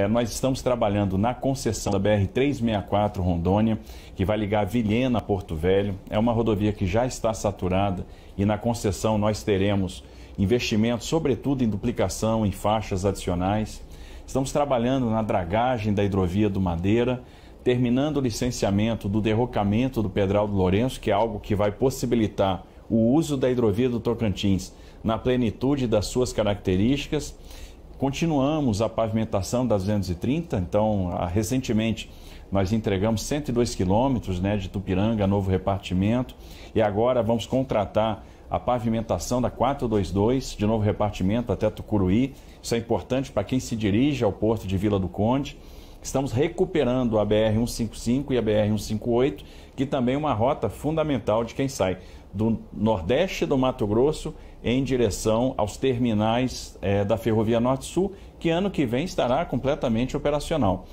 É, nós estamos trabalhando na concessão da BR-364 Rondônia, que vai ligar Vilhena a Porto Velho. É uma rodovia que já está saturada e na concessão nós teremos investimentos, sobretudo em duplicação, em faixas adicionais. Estamos trabalhando na dragagem da hidrovia do Madeira, terminando o licenciamento do derrocamento do Pedral do Lourenço, que é algo que vai possibilitar o uso da hidrovia do Tocantins na plenitude das suas características Continuamos a pavimentação das 230, então, ah, recentemente nós entregamos 102 quilômetros né, de Tupiranga, novo repartimento, e agora vamos contratar a pavimentação da 422, de novo repartimento até Tucuruí. Isso é importante para quem se dirige ao porto de Vila do Conde. Estamos recuperando a BR-155 e a BR-158, que também é uma rota fundamental de quem sai do Nordeste do Mato Grosso em direção aos terminais é, da Ferrovia Norte-Sul, que ano que vem estará completamente operacional.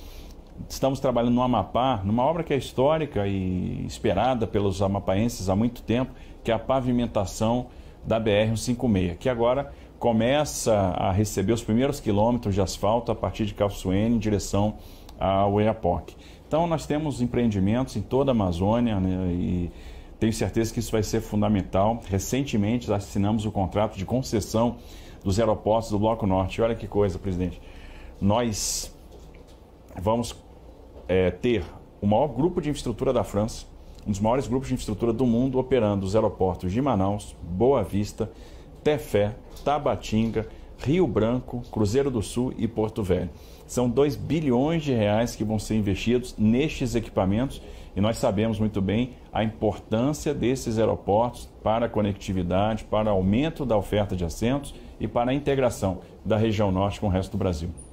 Estamos trabalhando no Amapá, numa obra que é histórica e esperada pelos amapaenses há muito tempo, que é a pavimentação da BR-156, que agora começa a receber os primeiros quilômetros de asfalto a partir de Calçoene em direção ao Oiapoque. Então, nós temos empreendimentos em toda a Amazônia né, e tenho certeza que isso vai ser fundamental. Recentemente assinamos o contrato de concessão dos aeroportos do Bloco Norte. Olha que coisa, presidente. Nós vamos é, ter o maior grupo de infraestrutura da França, um dos maiores grupos de infraestrutura do mundo, operando os aeroportos de Manaus, Boa Vista, Tefé, Tabatinga, Rio Branco, Cruzeiro do Sul e Porto Velho. São 2 bilhões de reais que vão ser investidos nestes equipamentos e nós sabemos muito bem a importância desses aeroportos para a conectividade, para aumento da oferta de assentos e para a integração da região norte com o resto do Brasil.